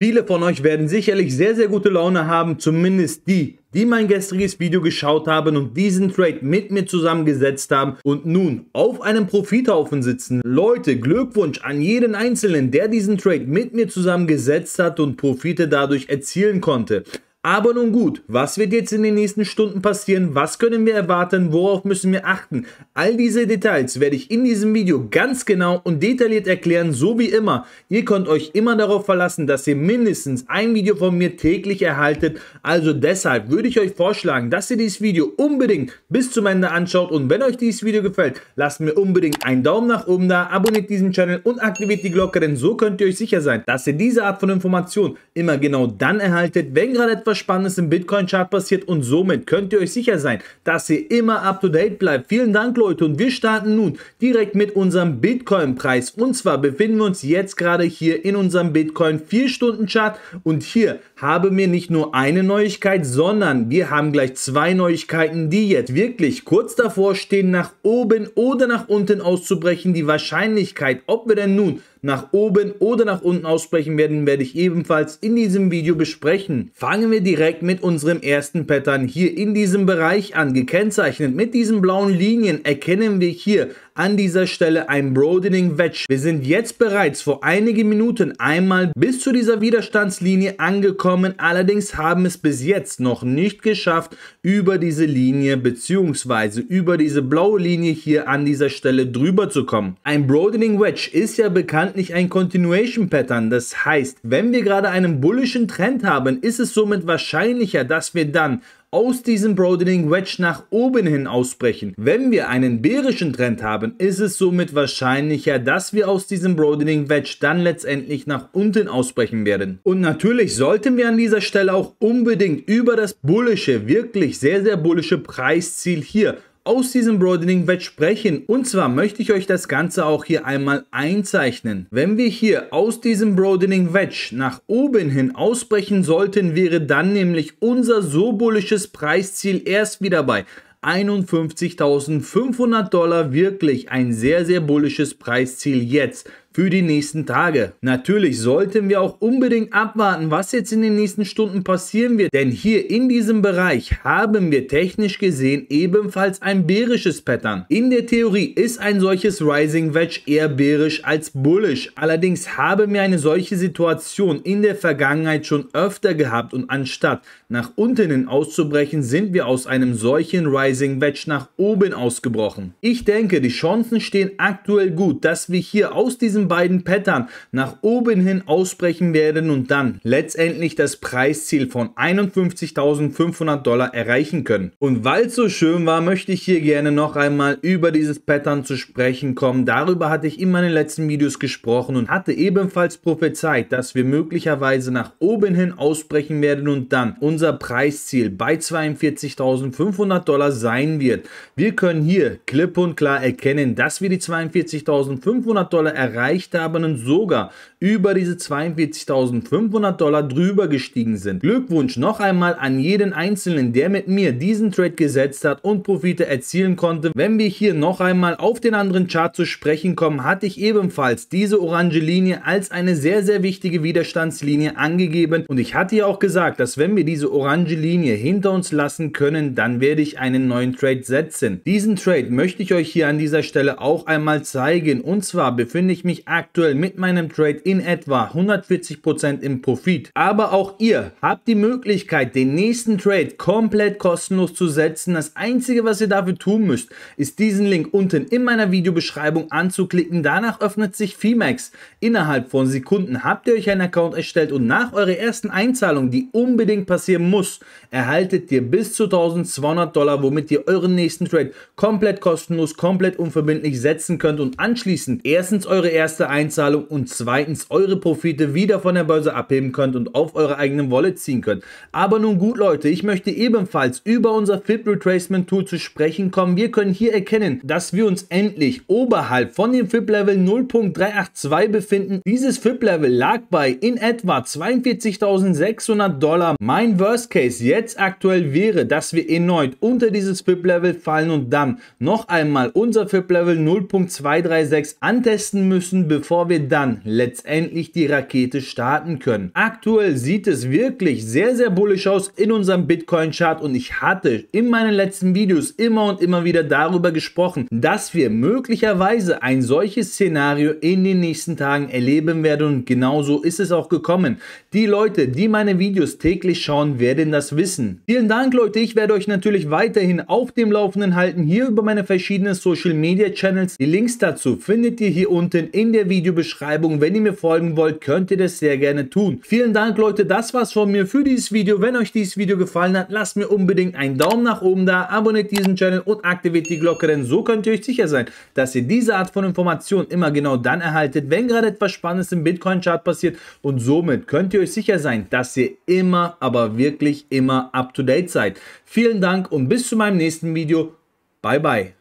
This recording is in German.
Viele von euch werden sicherlich sehr, sehr gute Laune haben, zumindest die, die mein gestriges Video geschaut haben und diesen Trade mit mir zusammengesetzt haben und nun auf einem Profithaufen sitzen. Leute, Glückwunsch an jeden Einzelnen, der diesen Trade mit mir zusammengesetzt hat und Profite dadurch erzielen konnte. Aber nun gut, was wird jetzt in den nächsten Stunden passieren? Was können wir erwarten? Worauf müssen wir achten? All diese Details werde ich in diesem Video ganz genau und detailliert erklären, so wie immer. Ihr könnt euch immer darauf verlassen, dass ihr mindestens ein Video von mir täglich erhaltet. Also deshalb würde ich euch vorschlagen, dass ihr dieses Video unbedingt bis zum Ende anschaut. Und wenn euch dieses Video gefällt, lasst mir unbedingt einen Daumen nach oben da, abonniert diesen Channel und aktiviert die Glocke, denn so könnt ihr euch sicher sein, dass ihr diese Art von Informationen immer genau dann erhaltet, wenn gerade etwas was Spannendes im Bitcoin-Chart passiert und somit könnt ihr euch sicher sein, dass ihr immer up to date bleibt. Vielen Dank, Leute, und wir starten nun direkt mit unserem Bitcoin-Preis. Und zwar befinden wir uns jetzt gerade hier in unserem Bitcoin 4-Stunden-Chart und hier haben wir nicht nur eine Neuigkeit, sondern wir haben gleich zwei Neuigkeiten, die jetzt wirklich kurz davor stehen, nach oben oder nach unten auszubrechen. Die Wahrscheinlichkeit, ob wir denn nun nach oben oder nach unten aussprechen werden, werde ich ebenfalls in diesem Video besprechen. Fangen wir direkt mit unserem ersten Pattern hier in diesem Bereich an. Gekennzeichnet mit diesen blauen Linien erkennen wir hier an dieser Stelle ein Broadening Wedge. Wir sind jetzt bereits vor einigen Minuten einmal bis zu dieser Widerstandslinie angekommen, allerdings haben es bis jetzt noch nicht geschafft, über diese Linie bzw. über diese blaue Linie hier an dieser Stelle drüber zu kommen. Ein Broadening Wedge ist ja bekanntlich ein Continuation Pattern, das heißt, wenn wir gerade einen bullischen Trend haben, ist es somit wahrscheinlicher, dass wir dann aus diesem Broadening Wedge nach oben hin ausbrechen. Wenn wir einen bärischen Trend haben, ist es somit wahrscheinlicher, dass wir aus diesem Broadening Wedge dann letztendlich nach unten ausbrechen werden. Und natürlich sollten wir an dieser Stelle auch unbedingt über das bullische, wirklich sehr, sehr bullische Preisziel hier aus diesem Broadening-Wedge sprechen. Und zwar möchte ich euch das Ganze auch hier einmal einzeichnen. Wenn wir hier aus diesem Broadening-Wedge nach oben hin ausbrechen sollten, wäre dann nämlich unser so bullisches Preisziel erst wieder bei 51.500 Dollar wirklich ein sehr, sehr bullisches Preisziel jetzt für die nächsten Tage. Natürlich sollten wir auch unbedingt abwarten, was jetzt in den nächsten Stunden passieren wird, denn hier in diesem Bereich haben wir technisch gesehen ebenfalls ein bärisches Pattern. In der Theorie ist ein solches Rising Wedge eher bärisch als bullisch, allerdings haben wir eine solche Situation in der Vergangenheit schon öfter gehabt und anstatt nach unten hin auszubrechen, sind wir aus einem solchen Rising Wedge nach oben ausgebrochen. Ich denke, die Chancen stehen aktuell gut, dass wir hier aus diesem beiden Pattern nach oben hin ausbrechen werden und dann letztendlich das Preisziel von 51.500 Dollar erreichen können. Und weil es so schön war, möchte ich hier gerne noch einmal über dieses Pattern zu sprechen kommen. Darüber hatte ich in meinen letzten Videos gesprochen und hatte ebenfalls prophezeit, dass wir möglicherweise nach oben hin ausbrechen werden und dann unser Preisziel bei 42.500 Dollar sein wird. Wir können hier klipp und klar erkennen, dass wir die 42.500 Dollar erreichen haben und sogar über diese 42.500 Dollar drüber gestiegen sind. Glückwunsch noch einmal an jeden Einzelnen, der mit mir diesen Trade gesetzt hat und Profite erzielen konnte. Wenn wir hier noch einmal auf den anderen Chart zu sprechen kommen, hatte ich ebenfalls diese orange Linie als eine sehr, sehr wichtige Widerstandslinie angegeben und ich hatte ja auch gesagt, dass wenn wir diese orange Linie hinter uns lassen können, dann werde ich einen neuen Trade setzen. Diesen Trade möchte ich euch hier an dieser Stelle auch einmal zeigen und zwar befinde ich mich ich aktuell mit meinem Trade in etwa 140% im Profit. Aber auch ihr habt die Möglichkeit, den nächsten Trade komplett kostenlos zu setzen. Das einzige, was ihr dafür tun müsst, ist diesen Link unten in meiner Videobeschreibung anzuklicken. Danach öffnet sich VMAX. Innerhalb von Sekunden habt ihr euch einen Account erstellt und nach eurer ersten Einzahlung, die unbedingt passieren muss, erhaltet ihr bis zu 1200 Dollar, womit ihr euren nächsten Trade komplett kostenlos, komplett unverbindlich setzen könnt und anschließend erstens eure erste erste Einzahlung und zweitens eure Profite wieder von der Börse abheben könnt und auf eure eigenen Wallet ziehen könnt. Aber nun gut Leute, ich möchte ebenfalls über unser FIP Retracement Tool zu sprechen kommen. Wir können hier erkennen, dass wir uns endlich oberhalb von dem FIP Level 0.382 befinden. Dieses FIP Level lag bei in etwa 42.600 Dollar. Mein Worst Case jetzt aktuell wäre, dass wir erneut unter dieses FIP Level fallen und dann noch einmal unser FIP Level 0.236 antesten müssen müssen, bevor wir dann letztendlich die Rakete starten können. Aktuell sieht es wirklich sehr, sehr bullisch aus in unserem Bitcoin-Chart und ich hatte in meinen letzten Videos immer und immer wieder darüber gesprochen, dass wir möglicherweise ein solches Szenario in den nächsten Tagen erleben werden und genauso ist es auch gekommen. Die Leute, die meine Videos täglich schauen, werden das wissen. Vielen Dank Leute, ich werde euch natürlich weiterhin auf dem Laufenden halten, hier über meine verschiedenen Social Media Channels. Die Links dazu findet ihr hier unten in in der Videobeschreibung. Wenn ihr mir folgen wollt, könnt ihr das sehr gerne tun. Vielen Dank, Leute. Das war's von mir für dieses Video. Wenn euch dieses Video gefallen hat, lasst mir unbedingt einen Daumen nach oben da, abonniert diesen Channel und aktiviert die Glocke, denn so könnt ihr euch sicher sein, dass ihr diese Art von Informationen immer genau dann erhaltet, wenn gerade etwas Spannendes im Bitcoin-Chart passiert und somit könnt ihr euch sicher sein, dass ihr immer, aber wirklich immer up-to-date seid. Vielen Dank und bis zu meinem nächsten Video. Bye, bye.